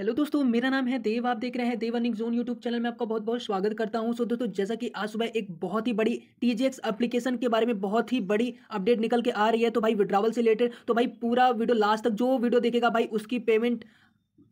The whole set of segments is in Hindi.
हेलो दोस्तों मेरा नाम है देव आप देख रहे हैं Dev earning zone YouTube channel में आपका बहुत बहुत स्वागत करता हूं सो दोस्तों जैसा कि आज सुबह एक बहुत ही बड़ी टीजीएक्स एप्लीकेशन के बारे में बहुत ही बड़ी अपडेट निकल के आ रही है तो भाई विड्रावल से रिलेटेड तो भाई पूरा वीडियो लास्ट तक जो वीडियो देखेगा भाई उसकी पेमेंट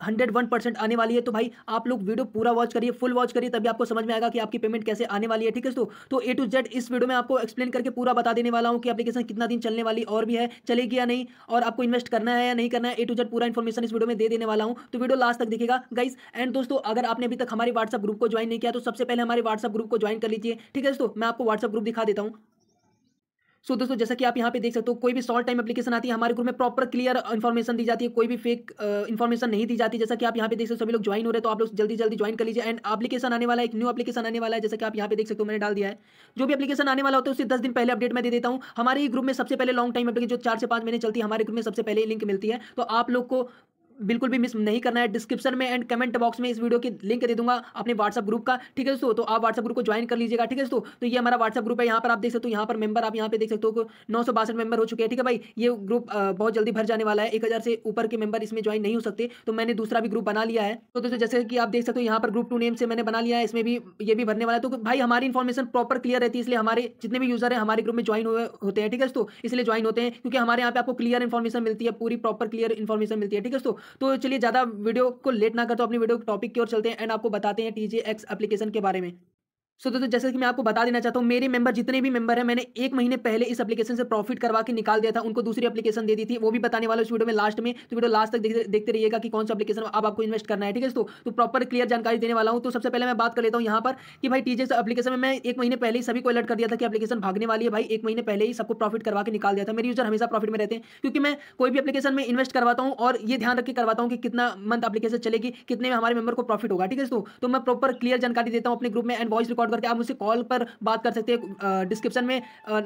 हंड्रेड वन परसेंट आने वाली है तो भाई आप लोग वीडियो पूरा वॉच करिए फुल वॉच करिए तभी आपको समझ में आएगा कि आपकी पेमेंट कैसे आने वाली है ठीक है तो ए टू जेड इस वीडियो में आपको एक्सप्लेन करके पूरा बता देने वाला हूँ कि एप्लीकेशन कितना दिन चलने वाली और भी है चलेगी या नहीं और आपको इन्वेस्ट करना है या नहीं करना है ए टू जेड पूरा इन्फॉर्मेशन इस वीडियो में दे देने वाला हूँ तो वीडियो लास्ट तक देखेगा गाइस एंड दोस्तों अगर आपने अभी तक हमारे व्हाट्सअप ग्रुप को ज्वाइन नहीं किया तो सबसे पहले हमारे व्हाट्सअप ग्रुप को ज्वाइन कर लीजिए ठीक है दोस्तों मैं आपको व्हाट्सअप ग्रुप दिखा देता हूँ सो so, दोस्तों जैसा कि आप यहाँ पे देख सकते हो कोई भी शॉर्ट टाइम एप्लीकेशन आती है हमारे ग्रुप में प्रॉपर क्लियर इन्फॉर्मेशन दी जाती है कोई भी फेक इन्फॉर्मेशन uh, नहीं दी जाती जैसा कि आप यहाँ पे देख सकते हो सभी लोग ज्वाइन हो रहे तो आप लोग जल्दी जल्दी ज्वाइन कर लीजिए एंड एप्लीकेशन आने वाला है एक न्यू एप्लीकेशन आने वाला है जैसा कि आप यहाँ पे देख सकते हो मैंने डाल दिया है जो भी एप्लीकेशन आने वाला होता है उससे दस दिन पहले अपडेट मैं दे देता हूँ हमारे ग्रुप में सबसे पहले लॉन्ग टाइम एप्लीकेशन जो चार से पांच महीने चलती है हमारे ग्रुप में सबसे पहले लिंक मिलती है तो आप लोग को बिल्कुल भी मिस नहीं करना है डिस्क्रिप्शन में एंड कमेंट बॉक्स में इस वीडियो की लिंक दे दूंगा अपने व्हाट्सअप ग्रुप का ठीक है दोस्तों तो आप व्हाट्सअप ग्रुप को ज्वाइन कर लीजिएगा ठीक है दोस्तों तो ये हमारा व्हाट्सअप ग्रुप है यहाँ पर आप देख सकते हो यहाँ पर मेंबर आप यहाँ पे देख सकते हो नौ सौ बासठ मेंबर हो चुके हैं ठीक है भाई ये ग्रुप बहुत जल्दी भर जाने वाला है एक हज़ार से ऊपर के मेंबर इसमें ज्वाइन नहीं हो सकते तो मैंने दूसरा भी ग्रुप बना लिया है तो दोस्तों जैसे कि आप देख सकते हो यहाँ पर ग्रुप टू नेम से मैंने बना लिया है इसमें भी ये भी भरने वाला है तो भाई हमारी इन्फॉर्मेशन प्रॉपर क्लियर रहती है इसलिए हमारे जितने भी यूजर है हमारे ग्रुप में ज्वाइन हुए होते हैं ठीक है दोस्तों इसलिए ज्वाइन होते हैं क्योंकि हमारे यहाँ पे आपको क्लियर इन्फॉर्मेशन मिलती है पूरी प्रॉपर क्लियर इन्फॉर्मेशन मिलती है ठीक है दोस्तों तो चलिए ज़्यादा वीडियो को लेट ना करते तो अपनी वीडियो टॉपिक की ओर चलते हैं एंड आपको बताते हैं टी एक्स एप्लीकेशन के बारे में सो तो, दोस्तों जैसे कि मैं आपको बता देना चाहता हूँ मेरे मेंबर जितने भी मेंबर हैं मैंने एक महीने पहले इस एप्लीकेशन से प्रॉफिट करवा के निकाल दिया था उनको दूसरी एप्लीकेशन दे दी थी वो भी बताने वाला उस वीडियो में लास्ट में तो वीडियो लास्ट तक देखते रहिएगा कि कौन सा एप्लीकेशन अब आपको इन्वेस्ट करना है ठीक है दोस्तों तो प्रॉपर क्लियर जानकारी देने वाला हूँ तो सबसे पहले मैं बात कर लेता हूँ यहाँ पर कि भाई टीजे एप्लीकेशन में मैं एक महीने पहले ही सभी को अलर्ट कर दिया था कि एप्लीकेशन भागने वाली है भाई एक महीने पहले ही सबको प्रॉफिट करवा के निकाल दिया था मेरे यूजर हमेशा प्रॉफिट में रहते हैं क्योंकि मैं कोई भी एप्लीकेशन में इन्वेस्ट करवाता हूँ और ये ध्यान रख के करवाता हूँ कि कितना मंथ एप्लीकेशन चलेगी कितने में हमारे मेंबर को प्रॉफिट होगा ठीक है दोस्तों तो मैं प्रॉपर क्लियर जानकारी देता हूँ अपने ग्रुप में एंड वॉइस रिकॉर्ड आउट करके आप मुझसे कॉल पर बात कर सकते हैं डिस्क्रिप्शन में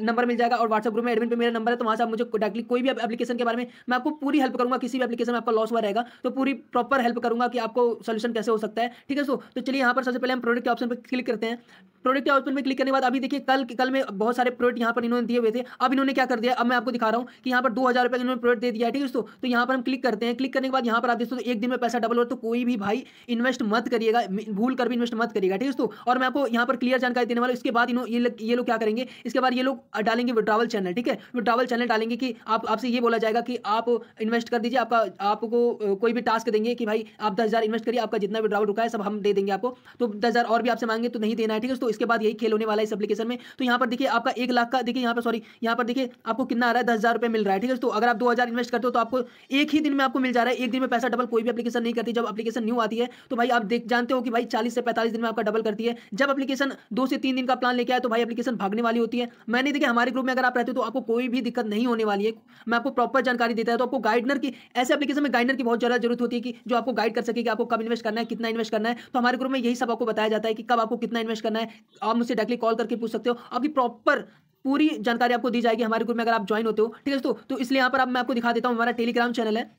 नंबर मिल जाएगा और व्हाट्सअप ग्रुप में एडमिन पर मेरा नंबर है तो वहाँ से आप मुझे डायरेक्टली कोई भी एप्लीकेशन के बारे में मैं आपको पूरी हेल्प करूँगा किसी भी एप्लीकेशन में आपका लॉस हुआ रहेगा तो पूरी प्रॉपर हेल्प करूँगा कि आपको सोल्यूशन कैसे हो सकता है ठीक है सो तो चलिए यहाँ पर सबसे पहले हम प्रोडक्ट के ऑप्शन पर क्लिक करते हैं प्रोडक्ट के ऑप्शन में क्लिक करने के बाद अभी देखिए कल कल में बहुत सारे प्रोडक्ट यहाँ पर इन्होंने दिए हुए थे अब इन्होंने क्या कर दिया अब मैं आपको दिखा रहा हूँ कि यहाँ पर दो हज़ार रुपये इन्होंने प्रोडक्ट दे दिया है ठीक है दोस्तों तो यहाँ पर हम क्लिक करते हैं क्लिक करने के बाद यहाँ पर आप दोस्तों एक दिन में पैसा डबल हो तो कोई भी भाई इन्वेस्ट मत करिएगा भूल कर भी इन्वेस्ट मत करिएगा ठीक है दोस्तों और मैं आपको यहाँ पर क्लियर जानकारी देने वाला इसके बाद इन्होंने ये लोग क्या करेंगे इसके बाद ये लोग डालेंगे विड्रावल चैनल ठीक है विड्रावल चैनल डालेंगे कि आप आपसे ये बोला जाएगा कि आप इन्वेस्ट कर दीजिए आपका आपको कोई भी टास्क देंगे कि भाई आप दस इन्वेस्ट करिए आपका जितना विड्रावल रुका है सब हम दे देंगे आपको तो दस और भी आपसे मांगे तो नहीं देना है ठीक है दोस्तों इसके बाद यही खेल होने वाला है इस एप्लीकेशन में तो यहाँ पर देखिए आपका एक लाख का देखिए यहाँ पर सॉरी यहाँ पर देखिए आपको कितना आ रहा है दस हज़ार मिल रहा है ठीक है तो अगर आप दो हजार इन्वेस्ट करते हो तो आपको एक ही दिन में आपको मिल जा रहा है एक दिन में पैसा डबल कोई भी अपलीकेशन नहीं करती जब अपलीकेशन न्यू आती है तो भाई आप देख जानते हो कि भाई चालीस से पैंतालीस दिन में आपका डबल करती है जब अपलीकेशन दो से तीन दिन का प्लान लेके आए तो भाई अपलीकेशन भागने वाली होती है मैंने देखिए हमारे ग्रुप में अगर आप रहते हो तो आपको कोई भी दिक्कत नहीं होने वाली है मैं आपको प्रॉपर जानकारी देता है तो आपको गाइडनर की ऐसे अपलीकेशन में गाइडनर की बहुत ज़्यादा जरूरत होती है कि जो आपको गाइड कर सके कि आपको कब इन्वेस्ट करना है कितना इन्वेस्ट करना है तो हमारे ग्रुप में यही सब आपको बताया जाता है कि कब आपको कितना इन्वेस्ट करना है आप मुझसे डायरेक्टली कॉल करके पूछ सकते हो आपकी प्रॉपर पूरी जानकारी आपको दी जाएगी हमारे ग्रुप में अगर आप ज्वाइन होते हो ठीक है दोस्तों तो इसलिए यहाँ पर आप मैं आपको दिखा देता हूँ हमारा टेलीग्राम चैनल है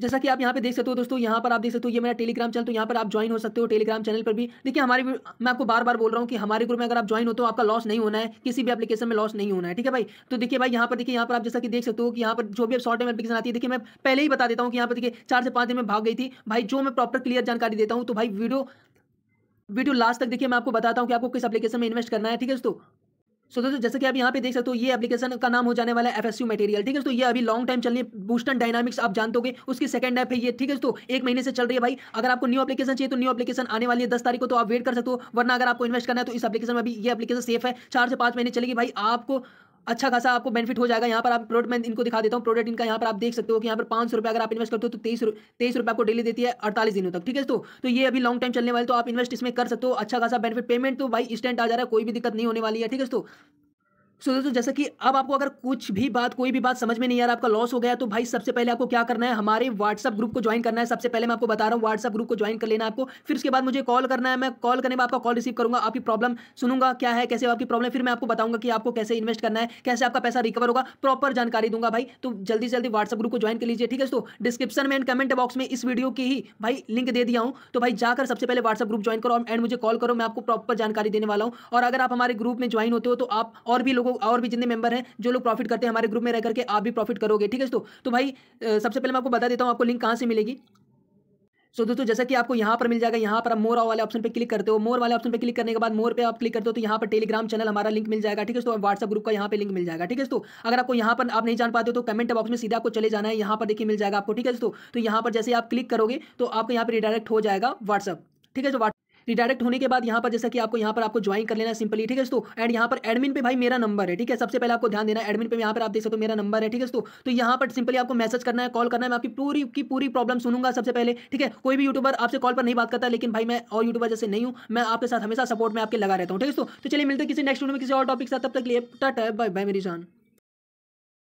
जैसा कि आप यहाँ पे देख सकते हो दोस्तों यहाँ पर आप देख सकते हो ये मेरा टेलीग्राम चैनल तो यहाँ पर आप ज्वाइन हो सकते हो टेलीग्राम चैनल पर भी देखिए हमारी मैं आपको बार बार बोल रहा हूँ कि हमारे ग्रुप में अगर आप ज्वाइन हो तो आपका लॉस नहीं होना है किसी भी एप्लीकेशन में लॉस नहीं होना है ठीक है भाई तो देखिए भाई यहाँ पर देखिए यहाँ पर आप जैसा कि देख सकते हो कि यहाँ पर जो भी शॉर्ट टाइम एप्लीकेशन आती है देखिए मैं पहले ही बता देता हूँ कि यहाँ पर देखिए चार से पाँच दिन में भाग गई थी भाई जो मैं प्रॉपर क्लियर जानकारी देता हूँ तो भाई वीडियो वीडियो लास्ट तक देखिए मैं आपको बताता हूँ कि आपको किस एप्लीकेशन में इन्वेस्ट करना है ठीक है दोस्तों सो दोस्तों जैसे कि आप यहाँ पे देख सकते हो ये एप्लीकेशन का नाम हो जाने वाला है एफ एस यू मटेरियल ठीक है दोस्तों ये अभी लॉन्ग टाइम चलने बूस्टन डायनामिक्स आप जानते होगे उसकी सेकंड ऐप है ये ठीक है तो एक महीने से चल रही है भाई अगर आपको न्यू एप्लीकेशन चाहिए तो न्यू एप्लीकेशन आने वाली है दस तारीख को तो आप वेट कर सकते हो वरना अगर आपको इन्वेस्ट करना है तो इस एप्लीकेशन में अभी ये एप्लीकेशन सेफ है चार से पाँच महीने चलेगी भाई आपको अच्छा खासा आपको बेनिफिट हो जाएगा यहाँ पर आप प्रोडक्ट मैं इनको दिखा देता हूँ प्रोडक्ट इनका यहाँ पर आप देख सकते हो कि यहाँ पर पांच सौ रुपये अगर आप इन्वेस्ट करते हो तो तेईस तेईस रुपये आपको डेली देती है अड़तालीस दिनों तक ठीक है तो तो ये अभी लॉन्ग टाइम चलने वाले तो आप इन्वेस्ट इसमें कर सकते हो अच्छा खासा बेनिफिट पेमेंट तो भाई इंस्टेंट आ जा रहा है कोई भी दिक्कत नहीं होने वाली है ठीक है तो सो तो, दोस्तों जैसा कि अब आपको अगर कुछ भी बात कोई भी बात समझ में नहीं आ रहा आपका लॉस हो गया तो भाई सबसे पहले आपको क्या करना है हमारे व्हाट्सअप ग्रुप को ज्वाइन करना है सबसे पहले मैं आपको बता रहा हूँ व्हाट्सअप ग्रुप को ज्वाइन कर लेना आपको फिर उसके बाद मुझे कॉल करना है मैं कॉल करने में आपका कॉल रिसीव करूंगा आपकी प्रॉब्लम सुनूंगा क्या है कैसे आपकी प्रॉब्लम फिर मैं आपको बताऊंगा कि आपको कैसे इन्वेस्ट करना है कैसे आपका पैसा रिकवर होगा प्रॉपर जानकारी दूंगा भाई तो जल्दी से जल्दी व्हाट्सअप ग्रुप को ज्वाइन कर लीजिए ठीक है दोस्तों डिस्क्रिप्शन में एंड कमेंट बॉक्स में इस वीडियो की ही भाई लिंक दे दिया हूँ तो भाई जाकर सबसे पहले व्हाट्सअप ग्रुप ज्वाइन करो एंड मुझे कॉल करो मैं आपको प्रॉपर जानकारी देने वाला हूँ और अगर आप हमारे ग्रुप में ज्वाइन होते हो तो आप और भी लोगों लोग और भी जितने मेंबर हैं जो लोग प्रॉफिट करते हैं हमारे ग्रुप में रह करके आप भी प्रॉफिट करोगे ठीक है दोस्तों तो भाई सबसे पहले मैं आपको बता देता हूँ आपको लिंक कहाँ से मिलेगी सो so, दोस्तों जैसा कि आपको यहाँ पर मिल जाएगा यहाँ पर आप मोर वाले ऑप्शन पे क्लिक करते हो मोर वाले ऑप्शन पे क्लिक करने के बाद मोर पे आप क्लिक करते हो तो यहाँ पर टेलीग्राम चैनल हमारा लिंक मिल जाएगा ठीक है तो व्हाट्सअप ग्रुप का यहाँ पे लिंक मिल जाएगा ठीक है तो अगर आपको यहाँ पर आप नहीं जान पाते हो तो कमेंट बॉक्स में सीधा आपको चले जाना है यहाँ पर देखिए मिल जाएगा आपको ठीक है दोस्तों तो यहाँ पर जैसे आप क्लिक करोगे तो आपको यहाँ पर रिडायरेक्ट हो जाएगा व्हाट्सअप ठीक है तो रिडायरेक्ट होने के बाद यहाँ पर जैसा कि आपको यहाँ पर आपको ज्वाइन कर लेना सिंपली ठीक है दोस्तों एंड यहाँ पर एडमिन पे भाई मेरा नंबर है ठीक है सबसे पहले आपको ध्यान देना एडमिन पे यहाँ पर आप देख सकते हो मेरा नंबर है ठीक है दोस्तों तो यहाँ पर सिंपली आपको मैसेज करना है कॉल करना है मैं आपकी पूरी की पूरी प्रॉब्लम सुनूंगा सबसे पहले ठीक है कोई भी यूट्यूबर आपसे कॉल पर नहीं बात करता लेकिन भाई मैं और यूट्यूबर जैसे नहीं हूँ मैं आपके साथ हमेशा सपोर्ट में आपके लगा रहता हूँ ठीक है दोस्तों तो चलिए मिलते किसी नेक्स्ट वीडियो में किसी और टॉपिक के साथ तब तक लिए टाटा बाय बाय मेरी जान